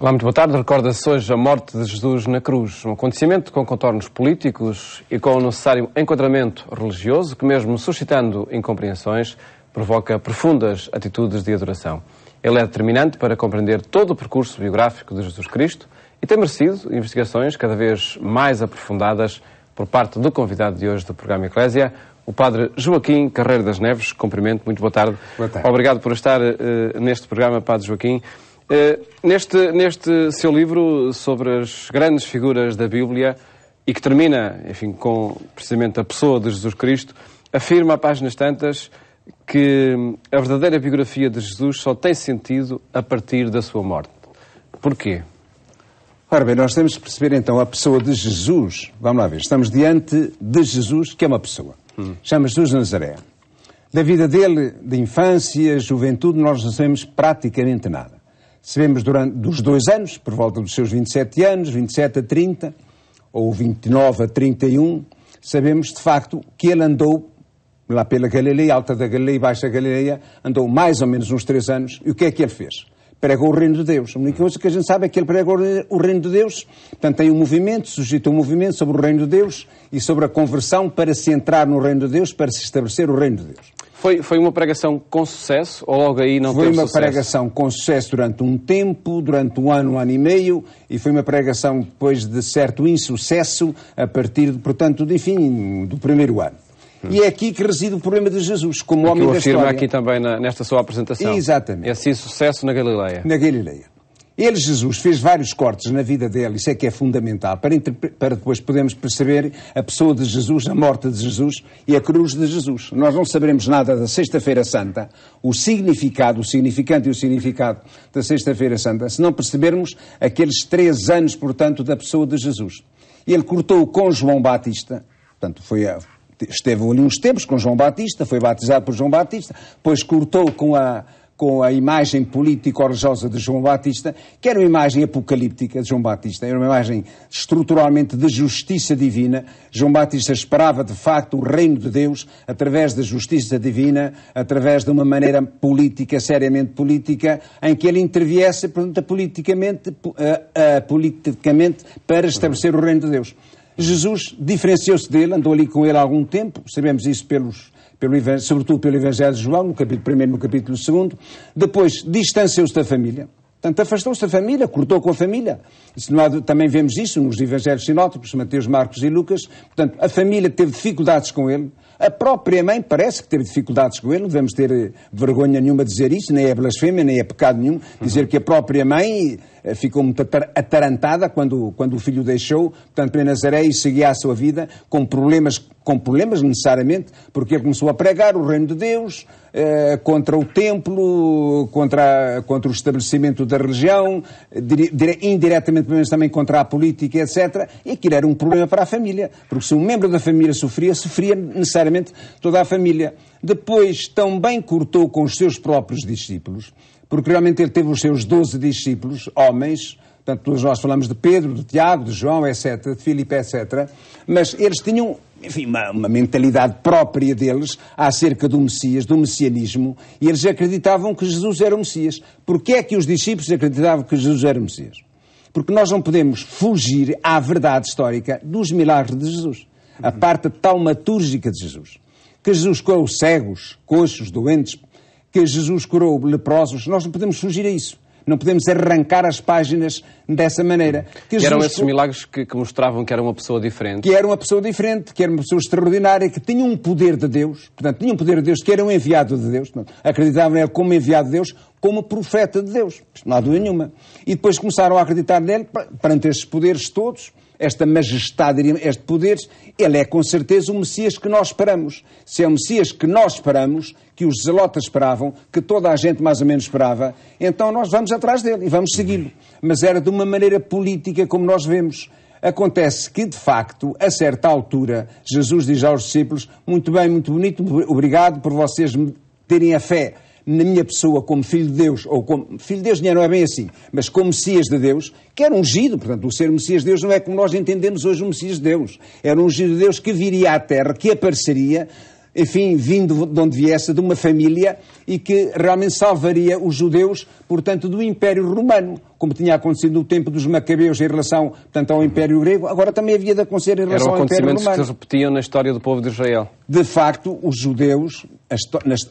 Olá, muito boa tarde. Recorda-se hoje a morte de Jesus na cruz, um acontecimento com contornos políticos e com o necessário enquadramento religioso, que, mesmo suscitando incompreensões, provoca profundas atitudes de adoração. Ele é determinante para compreender todo o percurso biográfico de Jesus Cristo e tem merecido investigações cada vez mais aprofundadas por parte do convidado de hoje do programa Eclésia, o padre Joaquim Carreiro das Neves. Cumprimento, muito boa tarde. Boa tarde. Obrigado por estar uh, neste programa, padre Joaquim. Eh, neste, neste seu livro sobre as grandes figuras da Bíblia, e que termina, enfim, com precisamente a pessoa de Jesus Cristo, afirma a páginas tantas que a verdadeira biografia de Jesus só tem sentido a partir da sua morte. Porquê? Ora bem, nós temos de perceber então a pessoa de Jesus. Vamos lá ver, estamos diante de Jesus, que é uma pessoa. Hum. Chama Jesus Nazaré. Da vida dele, de infância, juventude, nós não sabemos praticamente nada. Sabemos durante, dos dois anos, por volta dos seus 27 anos, 27 a 30, ou 29 a 31, sabemos de facto que ele andou lá pela Galileia, Alta da Galileia e Baixa Galileia, andou mais ou menos uns três anos. E o que é que ele fez? Pregou o reino de Deus. A única coisa que a gente sabe é que ele pregou o reino de Deus. Portanto, tem um movimento, suscita um movimento sobre o reino de Deus e sobre a conversão para se entrar no reino de Deus, para se estabelecer o reino de Deus. Foi, foi uma pregação com sucesso ou logo aí não foi teve sucesso? Foi uma pregação com sucesso durante um tempo, durante um ano, um ano e meio, e foi uma pregação depois de certo insucesso a partir, portanto, de, enfim, do primeiro ano. Hum. E é aqui que reside o problema de Jesus, como é homem da história. o afirma aqui também na, nesta sua apresentação. Exatamente. Esse insucesso na Galileia. Na Galileia. Ele, Jesus, fez vários cortes na vida dele, isso é que é fundamental, para, para depois podermos perceber a pessoa de Jesus, a morte de Jesus e a cruz de Jesus. Nós não saberemos nada da Sexta-feira Santa, o significado, o significante e o significado da Sexta-feira Santa, se não percebermos aqueles três anos, portanto, da pessoa de Jesus. Ele cortou com João Batista, portanto, foi a, esteve ali uns tempos com João Batista, foi batizado por João Batista, depois cortou com a com a imagem político-religiosa de João Batista, que era uma imagem apocalíptica de João Batista, era uma imagem estruturalmente de justiça divina. João Batista esperava, de facto, o reino de Deus através da justiça divina, através de uma maneira política, seriamente política, em que ele interviesse, portanto, politicamente, uh, uh, politicamente para estabelecer o reino de Deus. Jesus diferenciou-se dele, andou ali com ele há algum tempo, sabemos isso pelos pelo, sobretudo pelo Evangelho de João, no capítulo 1 e no capítulo 2. Depois, distanciou-se da família. Portanto, afastou-se da família, cortou com a família. Há, também vemos isso nos Evangelhos Sinóticos, Mateus, Marcos e Lucas. Portanto, a família teve dificuldades com ele. A própria mãe parece que teve dificuldades com ele. Não devemos ter eh, vergonha nenhuma de dizer isso, nem é blasfêmia, nem é pecado nenhum. Dizer uhum. que a própria mãe eh, ficou muito atarantada quando, quando o filho deixou, portanto, para Nazaré e seguia a sua vida com problemas, com problemas necessariamente, porque ele começou a pregar o reino de Deus eh, contra o templo, contra, contra o estabelecimento da religião, dire, indiretamente pelo menos também contra a política, etc. E aquilo era um problema para a família, porque se um membro da família sofria, sofria necessariamente toda a família. Depois também cortou com os seus próprios discípulos porque realmente ele teve os seus doze discípulos, homens, portanto, nós falamos de Pedro, de Tiago, de João, etc., de Filipe, etc., mas eles tinham enfim, uma, uma, mentalidade própria deles acerca do Messias, do messianismo, e eles acreditavam que Jesus era o Messias. Porquê é que os discípulos acreditavam que Jesus era o Messias? Porque nós não podemos fugir à verdade histórica dos milagres de Jesus, a parte taumatúrgica de Jesus. Que Jesus curou cegos, coxos, doentes, que Jesus curou leprosos, nós não podemos fugir a isso. Não podemos arrancar as páginas dessa maneira. Que Jesus... eram esses milagres que, que, mostravam que era uma pessoa diferente. Que era uma pessoa diferente, que era uma pessoa extraordinária, que tinha um poder de Deus, portanto, tinha um poder de Deus, que era um enviado de Deus, portanto, acreditavam nele como enviado de Deus, como profeta de Deus. Isto não há dúvida nenhuma. E depois começaram a acreditar nele perante esses poderes todos esta majestade, este poder ele é com certeza o Messias que nós esperamos. Se é o Messias que nós esperamos, que os zelotas esperavam, que toda a gente mais ou menos esperava, então nós vamos atrás dele e vamos segui-lo. Mas era de uma maneira política, como nós vemos. Acontece que, de facto, a certa altura, Jesus diz aos discípulos: Muito bem, muito bonito, obrigado por vocês terem a fé na minha pessoa como filho de Deus, ou como filho de Deus é, não é bem assim, mas como Messias de Deus, que era ungido, portanto, o ser Messias de Deus não é como nós entendemos hoje o Messias de Deus. Era um ungido de Deus que viria à Terra, que apareceria, enfim, vindo de onde viesse, de uma família e que realmente salvaria os judeus, portanto, do Império Romano, como tinha acontecido no tempo dos Macabeus em relação, portanto, ao Império Grego, agora também havia de acontecer em relação Eram ao Império Romano. acontecimentos que se repetiam na história do povo de Israel. De facto, os judeus, a,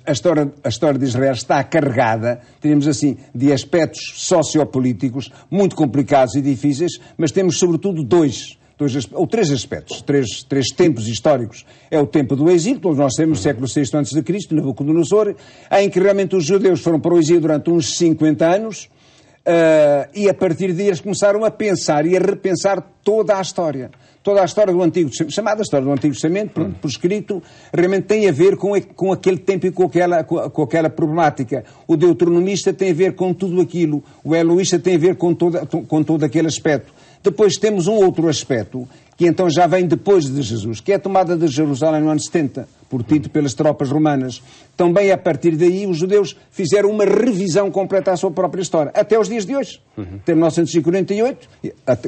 a, história, a história de Israel está carregada, teríamos assim, de aspectos sociopolíticos muito complicados e difíceis, mas temos sobretudo dois dois, ou três aspectos, três, três tempos históricos. É o tempo do exílio, Todos nós temos, século VI do Nabucodonosor, em que realmente os judeus foram para o exílio durante uns 50 anos, uh, e a partir de eles começaram a pensar e a repensar toda a história toda a história do Antigo chamada história do Antigo Testamento, por, por escrito, realmente tem a ver com, com aquele tempo e com aquela, com, com aquela problemática. O deuteronomista tem a ver com tudo aquilo, o eloísta tem a ver com, toda, com todo aquele aspecto. Depois temos um outro aspecto, que então já vem depois de Jesus, que é a tomada de Jerusalém no ano 70, por Tito, pelas tropas romanas. Também a partir daí os judeus fizeram uma revisão completa à sua própria história, até os dias de hoje, uhum. até 1948,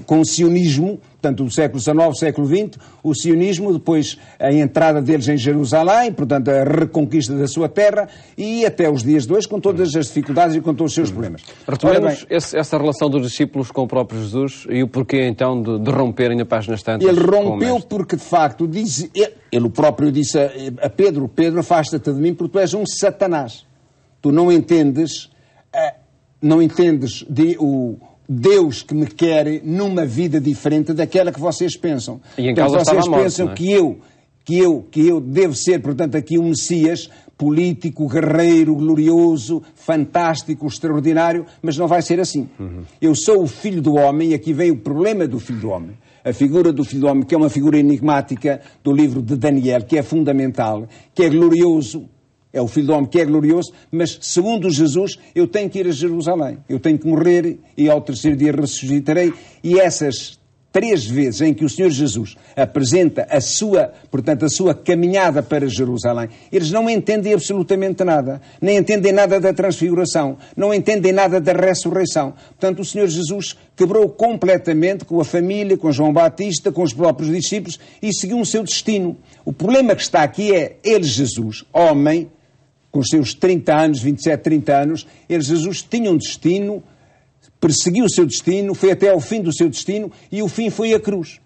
com o sionismo portanto, do século XIX, século XX, o sionismo, depois a entrada deles em Jerusalém, portanto, a reconquista da sua terra e até os dias de hoje, com todas as dificuldades e com todos os seus problemas. Retomemos essa relação dos discípulos com o próprio Jesus e o porquê, então, de, de romperem a página estante. Ele rompeu porque, de facto, diz, ele, ele próprio disse a, a Pedro, Pedro, afasta-te de mim porque tu és um satanás. Tu não entendes, eh, não entendes de, o Deus que me quer numa vida diferente daquela que vocês pensam. E em então, causa vocês morte, pensam é? que eu que eu que eu devo ser, portanto, aqui um Messias político, guerreiro, glorioso, fantástico, extraordinário, mas não vai ser assim. Uhum. Eu sou o filho do homem, e aqui vem o problema do filho do homem. A figura do filho do homem, que é uma figura enigmática do livro de Daniel, que é fundamental, que é glorioso, é o Filho do Homem que é glorioso, mas segundo Jesus, eu tenho que ir a Jerusalém, eu tenho que morrer e ao terceiro dia ressuscitarei. E essas três vezes em que o Senhor Jesus apresenta a sua, portanto, a sua caminhada para Jerusalém, eles não entendem absolutamente nada, nem entendem nada da transfiguração, não entendem nada da ressurreição. Portanto, o Senhor Jesus quebrou completamente com a família, com João Batista, com os próprios discípulos e seguiu o seu destino. O problema que está aqui é ele, Jesus, homem, com os seus 30 anos, 27, 30 anos, ele, Jesus, tinha um destino, perseguiu o seu destino, foi até ao fim do seu destino e o fim foi a cruz.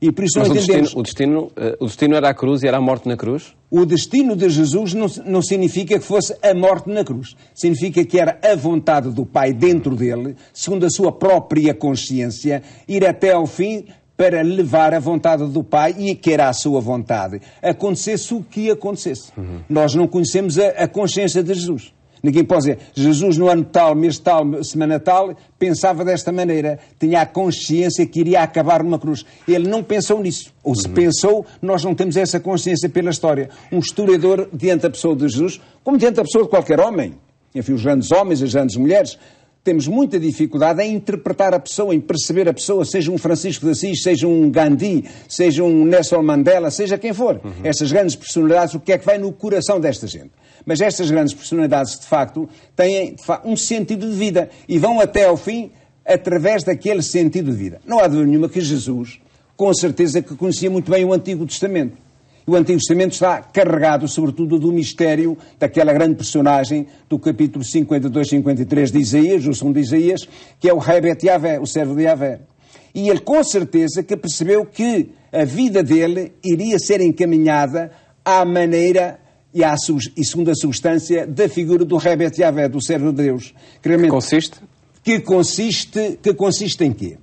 E por isso Mas não o entendemos. Destino, o, destino, eh, o destino era a cruz e era a morte na cruz? O destino de Jesus não, não significa que fosse a morte na cruz. Significa que era a vontade do Pai dentro dele, segundo a sua própria consciência, ir até ao fim para levar a vontade do Pai e que era a sua vontade, acontecesse o que acontecesse. Uhum. Nós não conhecemos a, a consciência de Jesus. Ninguém pode dizer, Jesus no ano tal, mês tal, semana tal, pensava desta maneira, tinha a consciência que iria acabar numa cruz. Ele não pensou nisso. Ou se uhum. pensou, nós não temos essa consciência pela história. Um historiador, diante da pessoa de Jesus, como diante da pessoa de qualquer homem, enfim, os grandes homens, as grandes mulheres, temos muita dificuldade em interpretar a pessoa, em perceber a pessoa, seja um Francisco de Assis, seja um Gandhi, seja um Nelson Mandela, seja quem for. Uhum. Essas grandes personalidades, o que é que vai no coração desta gente? Mas estas grandes personalidades, de facto, têm de facto, um sentido de vida e vão até ao fim através daquele sentido de vida. Não há dúvida nenhuma que Jesus, com certeza, que conhecia muito bem o Antigo Testamento o Antigo Testamento está carregado, sobretudo, do mistério daquela grande personagem do capítulo 52, 53 de Isaías, o segundo de Isaías, que é o Hebet Yahvé, o servo de Yahvé. E ele, com certeza, que percebeu que a vida dele iria ser encaminhada à maneira e, à, e segundo a substância da figura do Hebet Yahvé, do servo de Deus. que consiste? Que consiste, que consiste em quê?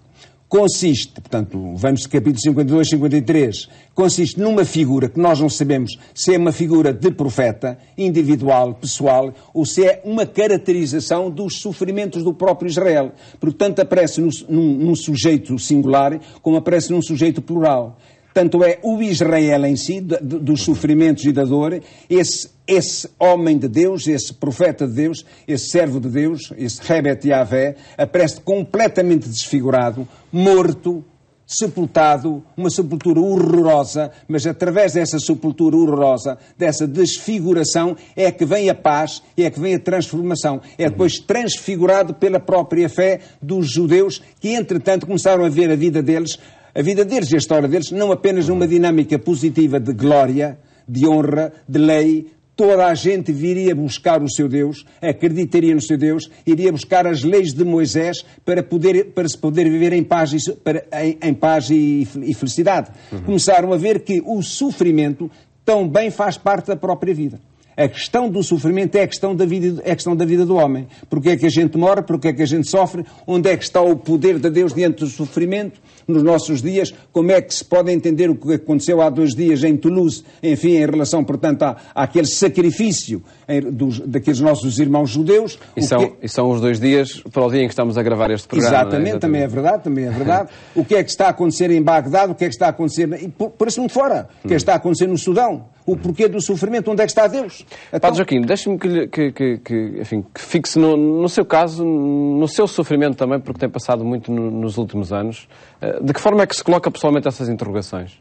consiste, portanto, vamos de capítulo 52, 53, consiste numa figura que nós não sabemos se é uma figura de profeta, individual, pessoal, ou se é uma caracterização dos sofrimentos do próprio Israel. Portanto, aparece num, num, num sujeito singular como aparece num sujeito plural. Tanto é o Israel em si, dos sofrimentos e da dor, esse, esse homem de Deus, esse profeta de Deus, esse servo de Deus, esse Rebet Yahvé, aparece completamente desfigurado, morto, sepultado, uma sepultura horrorosa, mas através dessa sepultura horrorosa, dessa desfiguração, é que vem a paz, é que vem a transformação. É depois transfigurado pela própria fé dos judeus, que entretanto começaram a ver a vida deles a vida deles e a história deles, não apenas numa dinâmica positiva de glória, de honra, de lei, toda a gente viria buscar o seu Deus, acreditaria no seu Deus, iria buscar as leis de Moisés para, poder, para se poder viver em paz e, para, em, em paz e, e felicidade. Uhum. Começaram a ver que o sofrimento também faz parte da própria vida. A questão do sofrimento é a questão da vida, é a questão da vida do homem. Porque é que a gente morre, porque é que a gente sofre, onde é que está o poder de Deus diante do sofrimento nos nossos dias, como é que se pode entender o que aconteceu há dois dias em Toulouse, enfim, em relação, portanto, à, àquele sacrifício dos, daqueles nossos irmãos judeus. E são, que... e são os dois dias para o dia em que estamos a gravar este programa. É? Exatamente, é? também é verdade, também é verdade. o que é que está a acontecer em Bagdado, o que é que está a acontecer, por, por esse fora, o que é que está a acontecer no Sudão o porquê do sofrimento. Onde é que está Deus? Então... Padre Joaquim, deixe-me que, que, que, que, enfim, que fixe no, no, seu caso, no seu sofrimento também, porque tem passado muito no, nos últimos anos. Eh, de que forma é que se coloca pessoalmente essas interrogações?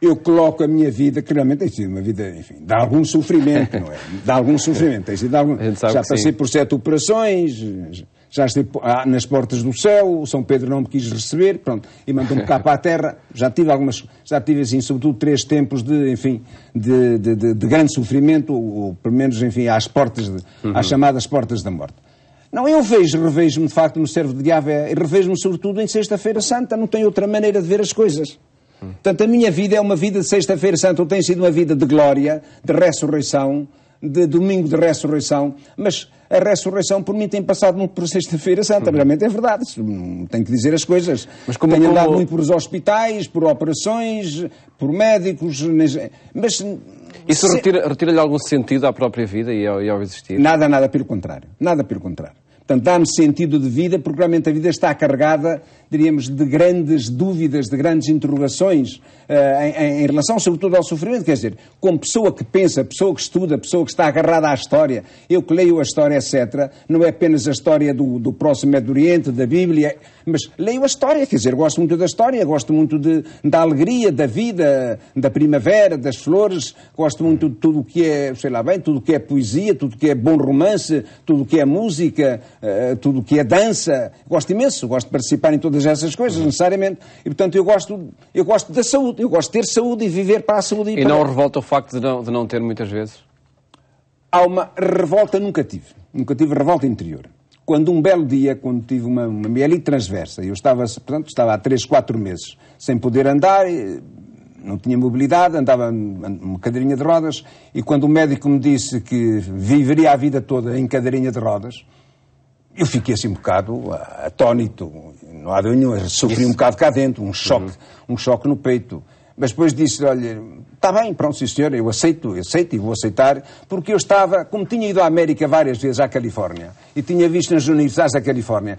eu coloco a minha vida, que realmente tem sido uma vida, enfim, de algum sofrimento, não é? De algum sofrimento. Tem sido algum... Já passei sim. por sete operações, já estive ah, nas portas do céu, o São Pedro não me quis receber, pronto, e mandou-me cá para a terra. Já tive algumas, já tive assim, sobretudo três tempos de, enfim, de, de, de, de grande sofrimento, ou, pelo menos, enfim, às portas, uhum. às chamadas portas da morte. Não, eu vejo, revejo-me de facto no servo de diabo é, e revejo-me sobretudo em Sexta-feira Santa, não tem outra maneira de ver as coisas. Hum. Portanto, a minha vida é uma vida de Sexta-feira Santa, ou tem sido uma vida de glória, de ressurreição, de domingo de ressurreição, mas a ressurreição por mim tem passado muito por sexta-feira santa, hum. realmente é verdade, tenho que dizer as coisas. Mas como tenho é como... andado muito por os hospitais, por operações, por médicos, mas... Isso se... retira-lhe retira algum sentido à própria vida e ao, e ao existir? Nada, nada, pelo contrário, nada pelo contrário. Portanto, dá-me sentido de vida, porque realmente a vida está carregada diríamos, de grandes dúvidas, de grandes interrogações uh, em, em, relação, sobretudo, ao sofrimento. Quer dizer, como pessoa que pensa, pessoa que estuda, pessoa que está agarrada à história, eu que leio a história, etc., não é apenas a história do, do próximo Médio Oriente, da Bíblia, mas leio a história, quer dizer, gosto muito da história, gosto muito de, da alegria, da vida, da primavera, das flores, gosto muito de tudo o que é, sei lá bem, tudo o que é poesia, tudo o que é bom romance, tudo o que é música, uh, tudo o que é dança. Gosto imenso, gosto de participar em todas todas essas coisas, necessariamente. E, portanto, eu gosto, eu gosto da saúde, eu gosto de ter saúde e viver para a saúde. E, e para... não revolta o facto de não, de não ter muitas vezes? Há uma revolta, nunca tive. Nunca tive revolta interior. Quando um belo dia, quando tive uma, uma mielite transversa, eu estava, portanto, estava há 3, 4 meses sem poder andar, não tinha mobilidade, andava numa cadeirinha de rodas, e quando o médico me disse que viveria a vida toda em cadeirinha de rodas, eu fiquei assim um bocado ah, atónito, não há nenhum, sofri Isso. um bocado cá dentro, um choque, uhum. um choque no peito. Mas depois disse, olha, está bem, pronto, sim senhor, eu aceito, eu aceito e vou aceitar, porque eu estava, como tinha ido à América várias vezes, à Califórnia, e tinha visto nas universidades da Califórnia,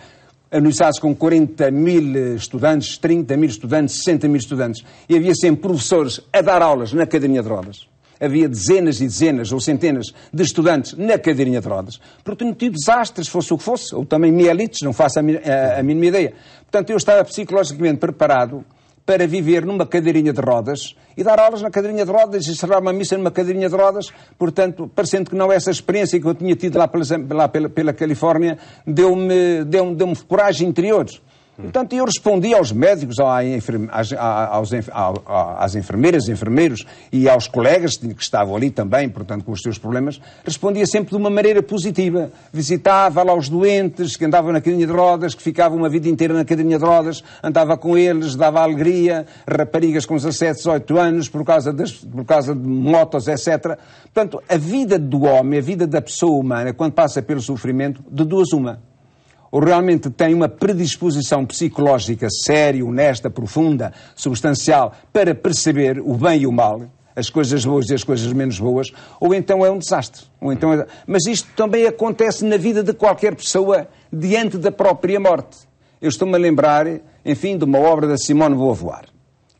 universidades com 40 eh, mil estudantes, 30 mil estudantes, 60 mil estudantes, e havia sempre professores a dar aulas na academia de rodas havia dezenas e dezenas ou centenas de estudantes na cadeirinha de rodas. ter tinha desastres, fosse o que fosse, ou também mielites, não faço a, a, a mínima ideia. Portanto, eu estava psicologicamente preparado para viver numa cadeirinha de rodas e dar aulas na cadeirinha de rodas e encerrar uma missa numa cadeirinha de rodas. Portanto, parecendo que não essa experiência que eu tinha tido lá pela, lá pela, pela Califórnia deu-me deu deu, -me, deu -me coragem interior. Portanto, eu respondi aos médicos, às, enfermeiras, enfermeiros e aos colegas que estavam ali também, portanto, com os seus problemas, respondia sempre de uma maneira positiva. Visitava lá os doentes que andavam na cadinha de rodas, que ficavam uma vida inteira na cadinha de rodas, andava com eles, dava alegria, raparigas com 17, 18 anos, por causa, das, por causa de motos, etc. Portanto, a vida do homem, a vida da pessoa humana, quando passa pelo sofrimento, de duas uma ou realmente tem uma predisposição psicológica séria, honesta, profunda, substancial, para perceber o bem e o mal, as coisas boas e as coisas menos boas, ou então é um desastre. Ou então é... Mas isto também acontece na vida de qualquer pessoa diante da própria morte. Eu estou-me a lembrar, enfim, de uma obra da Simone Beauvoir.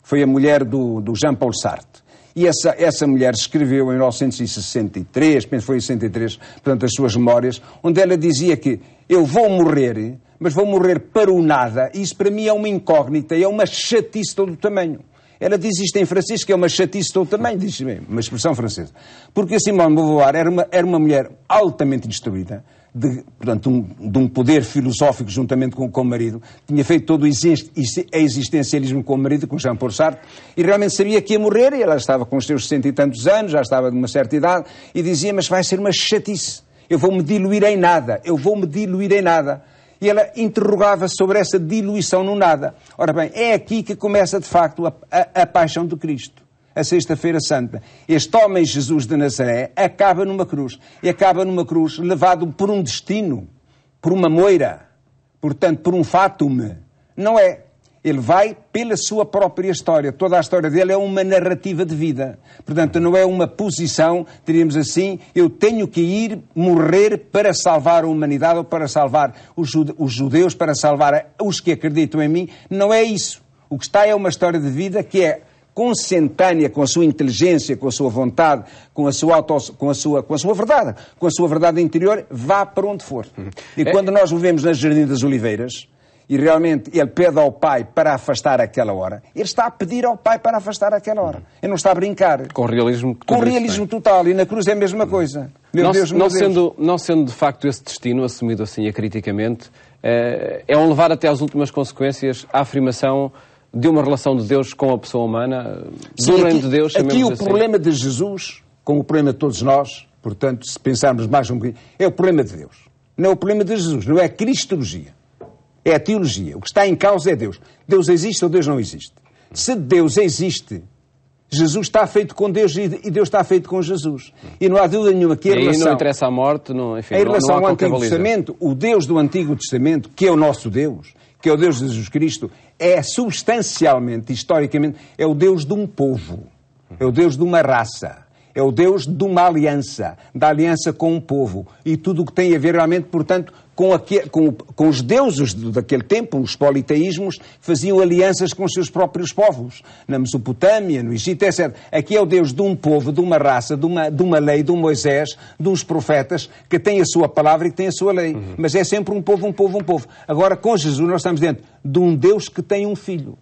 Foi a mulher do, do Jean-Paul Sartre. E essa, essa mulher escreveu em 1963, penso que foi em 63, portanto, as suas memórias, onde ela dizia que eu vou morrer, mas vou morrer para o nada. E isso para mim é uma incógnita, é uma chatice todo o tamanho. Ela diz isto em francês, que é uma chatice todo tamanho diz mesmo, uma expressão francesa. Porque a Simone de Beauvoir era uma, era uma mulher altamente destruída, de, portanto, um, de um poder filosófico juntamente com, com o marido, tinha feito todo o existencialismo com o marido, com Jean-Paul Sartre, e realmente sabia que ia morrer, e ela estava com os seus sessenta e tantos anos, já estava de uma certa idade, e dizia, mas vai ser uma chatice, eu vou me diluir em nada, eu vou me diluir em nada. E ela interrogava sobre essa diluição no nada. Ora bem, é aqui que começa de facto a, a, a paixão do Cristo a Sexta-feira Santa. Este homem Jesus de Nazaré acaba numa cruz. E acaba numa cruz levado por um destino, por uma moira, portanto, por um fátum. Não é. Ele vai pela sua própria história. Toda a história dele é uma narrativa de vida. Portanto, não é uma posição, diríamos assim, eu tenho que ir morrer para salvar a humanidade ou para salvar os judeus, para salvar os que acreditam em mim. Não é isso. O que está é uma história de vida que é consentânea com a sua inteligência, com a sua vontade, com a sua, auto, com a sua, com a sua verdade, com a sua verdade interior, vá para onde for. E uhum. é... quando nós vivemos nas Jardim das Oliveiras, e realmente ele pede ao pai para afastar aquela hora, ele está a pedir ao pai para afastar aquela hora. Uhum. Ele não está a brincar. Com realismo total. Com realismo é? total. E na cruz é a mesma coisa. Meu não, Deus, meu não Deus. Sendo, não sendo de facto esse destino assumido assim acriticamente, eh, é um levar até às últimas consequências a afirmação de uma relação de Deus com a pessoa humana, Sim, do reino de Deus. Aqui o assim. problema de Jesus, com o problema de todos nós, portanto, se pensarmos mais um bocadinho, é o problema de Deus. Não é o problema de Jesus, não é a cristologia. É a teologia. O que está em causa é Deus. Deus existe ou Deus não existe? Se Deus existe, Jesus está feito com Deus e Deus está feito com Jesus. E não há dúvida nenhuma que a e aí não interessa a morte, não, enfim, Em relação ao Antigo Testamento, o Deus do Antigo Testamento, que é o nosso Deus, que é o Deus de Jesus Cristo, é substancialmente, historicamente, é o Deus de um povo, é o Deus de uma raça. É o Deus de uma aliança, da aliança com um povo e tudo o que tem a ver realmente, portanto, com, aquele, com, com, os deuses daquele tempo, os politeísmos, faziam alianças com os seus próprios povos, na Mesopotâmia, no Egito, etc. Aqui é o Deus de um povo, de uma raça, de uma, de uma lei, de um Moisés, de uns profetas, que tem a sua palavra e que tem a sua lei. Uhum. Mas é sempre um povo, um povo, um povo. Agora, com Jesus, nós estamos dentro de um Deus que tem um filho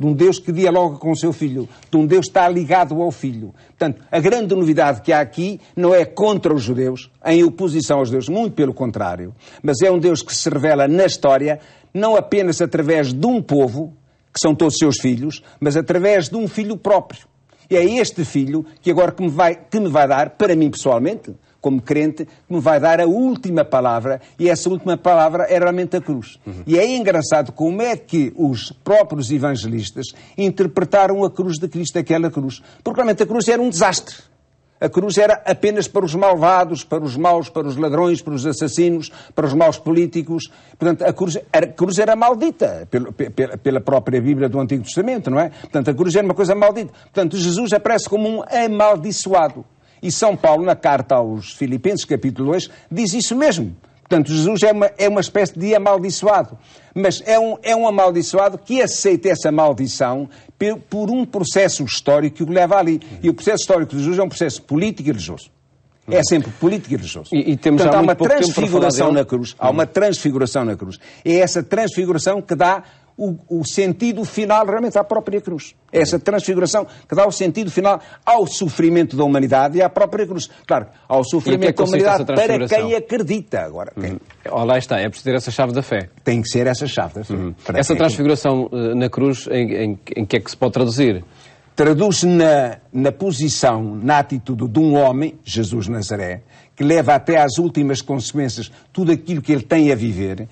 de um Deus que dialoga com o seu filho, de um Deus que está ligado ao filho. Portanto, a grande novidade que há aqui não é contra os judeus, em oposição aos deuses, muito pelo contrário, mas é um Deus que se revela na história, não apenas através de um povo, que são todos seus filhos, mas através de um filho próprio. E é este filho que agora que me vai, que me vai dar, para mim pessoalmente, como crente, que me vai dar a última palavra, e essa última palavra é realmente a cruz. Uhum. E é engraçado como é que os próprios evangelistas interpretaram a cruz de Cristo, aquela cruz. Porque realmente a cruz era um desastre. A cruz era apenas para os malvados, para os maus, para os ladrões, para os assassinos, para os maus políticos. Portanto, a cruz, a cruz era maldita pela, pela, própria Bíblia do Antigo Testamento, não é? Portanto, a cruz era uma coisa maldita. Portanto, Jesus aparece como um amaldiçoado. E São Paulo, na carta aos Filipenses, capítulo 2, diz isso mesmo. Portanto, Jesus é uma, é uma espécie de amaldiçoado. Mas é um, é um amaldiçoado que aceita essa maldição por um processo histórico que o leva ali. E o processo histórico de Jesus é um processo político e religioso. É uhum. sempre político e religioso. E, e temos Portanto, há uma transfiguração na cruz. Há uma uhum. transfiguração na cruz. É essa transfiguração que dá o, o sentido final realmente à própria cruz. É essa transfiguração que dá o sentido final ao sofrimento da humanidade e à própria cruz. Claro, ao é sofrimento da humanidade para quem acredita. Agora, Uhum. Oh, lá está, é preciso ter essa chave da fé. Tem que ser essa chave da fé. Uhum. Essa transfiguração eh, na cruz, em, em, em que é que se pode traduzir? traduz-se na, na, posição, na atitude de um homem, Jesus Nazaré, que leva até às últimas consequências tudo aquilo que ele tem a viver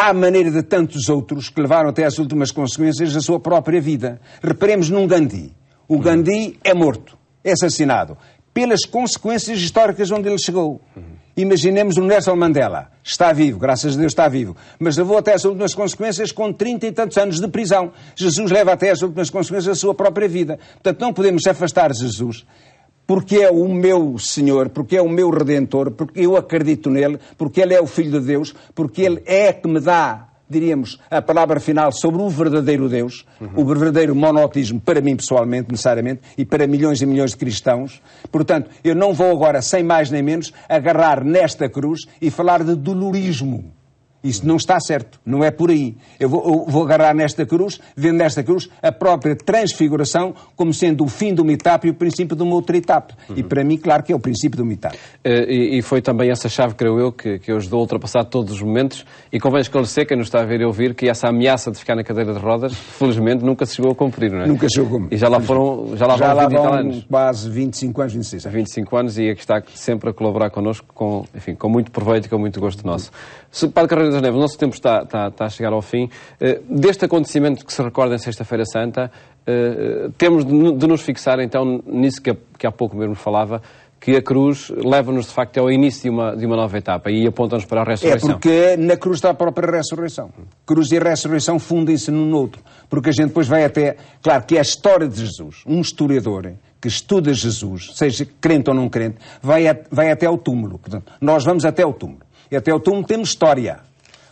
à maneira de tantos outros que levaram até às últimas consequências a sua própria vida. Reparemos num Gandhi. O uhum. Gandhi é morto, é assassinado, pelas consequências históricas onde ele chegou. Uhum. Imaginemos o Nelson Mandela. Está vivo, graças a Deus está vivo. Mas levou até às últimas consequências com trinta e tantos anos de prisão. Jesus leva até às últimas consequências a sua própria vida. Portanto, não podemos afastar Jesus porque é o meu Senhor, porque é o meu Redentor, porque eu acredito nele, porque ele é o Filho de Deus, porque ele é que me dá, diríamos, a palavra final sobre o verdadeiro Deus, uhum. o verdadeiro monotismo para mim pessoalmente, necessariamente, e para milhões e milhões de cristãos. Portanto, eu não vou agora, sem mais nem menos, agarrar nesta cruz e falar de dolorismo. Isso não está certo, não é por aí. Eu vou, eu vou, agarrar nesta cruz, vendo nesta cruz a própria transfiguração como sendo o fim de uma etapa e o princípio de uma outra etapa. Uhum. E para mim, claro que é o princípio de uma etapa. Uh, e, e, foi também essa chave, creio eu, que, que ajudou a ultrapassar todos os momentos. E convém esclarecer, quem nos está a ver e ouvir, que essa ameaça de ficar na cadeira de rodas, felizmente, nunca se chegou a cumprir, não é? Nunca chegou a cumprir. E já lá foram, já lá já lá vão anos. quase 25 anos, 26 anos. 25 anos e aqui está sempre a colaborar connosco, com, enfim, com muito proveito e com muito gosto nosso. Se, Padre das Neves, o nosso tempo está, está, está a chegar ao fim. Eh, deste acontecimento que se recorda em Sexta-feira Santa, eh, temos de nos fixar então nisso que, que há pouco mesmo falava, que a cruz leva-nos de facto ao início de uma, de uma nova etapa e aponta-nos para a é ressurreição. É porque na cruz está a própria ressurreição. Cruz e ressurreição fundem-se num outro. Porque a gente depois vai até. Claro que é a história de Jesus. Um historiador que estuda Jesus, seja crente ou não crente, vai, a, vai até ao túmulo. Portanto, nós vamos até ao túmulo. E até ao túmulo temos história.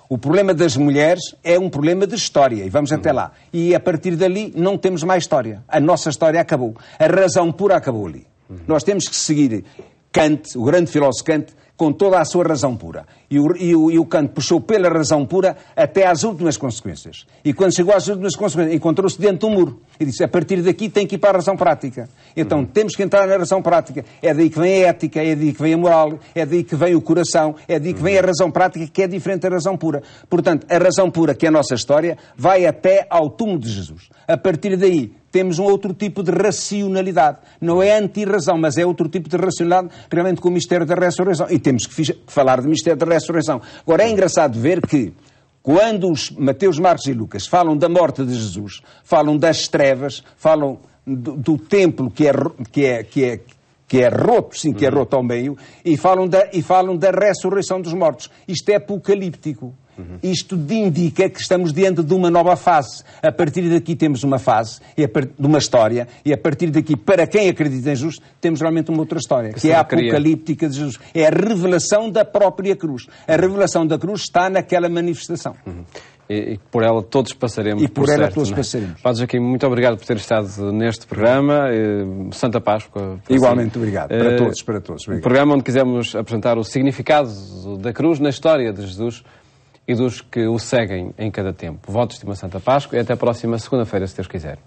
O problema das mulheres é um problema de história, e vamos uhum. até lá. E a partir dali não temos mais história. A nossa história acabou. A razão pura acabou ali. Uhum. Nós temos que seguir Kant, o grande filósofo Kant, com toda a sua razão pura. E o, e, o, e o Kant puxou pela razão pura até às últimas consequências. E quando chegou às últimas consequências, encontrou-se dentro de um muro. E disse, a partir daqui tem que ir para a razão prática. Então uhum. temos que entrar na razão prática. É daí que vem a ética, é daí que vem a moral, é daí que vem o coração, é daí que vem a uhum. razão prática, que é diferente da razão pura. Portanto, a razão pura, que é a nossa história, vai até ao túmulo de Jesus. A partir daí, temos um outro tipo de racionalidade. Não é anti-razão, mas é outro tipo de racionalidade, realmente com o mistério da ressurreição. E temos que falar de mistério da ressurreição. Agora, é engraçado ver que, quando os Mateus, Marcos e Lucas falam da morte de Jesus, falam das trevas, falam do, do templo que é, que é, que é, que é roto, sim, que é uhum. roto ao meio, e falam, da, e falam da ressurreição dos mortos. Isto é apocalíptico. Uhum. Isto indica que estamos diante de uma nova fase. A partir daqui temos uma fase, de uma história, e a partir daqui, para quem acredita em Jesus, temos realmente uma outra história, que, que é a apocalíptica de Jesus. É a revelação da própria cruz. A revelação da cruz está naquela manifestação. Uhum. E, e, por ela todos passaremos. E por, por ela certo, todos né? passaremos. Padre Joaquim, muito obrigado por ter estado neste programa. Santa Páscoa. Igualmente assim. obrigado. Para uh, todos, para todos. Obrigado. programa onde quisemos apresentar o significado da cruz na história de Jesus e dos que o seguem em cada tempo. Votos de uma Santa Páscoa e até a próxima segunda-feira, se Deus quiser.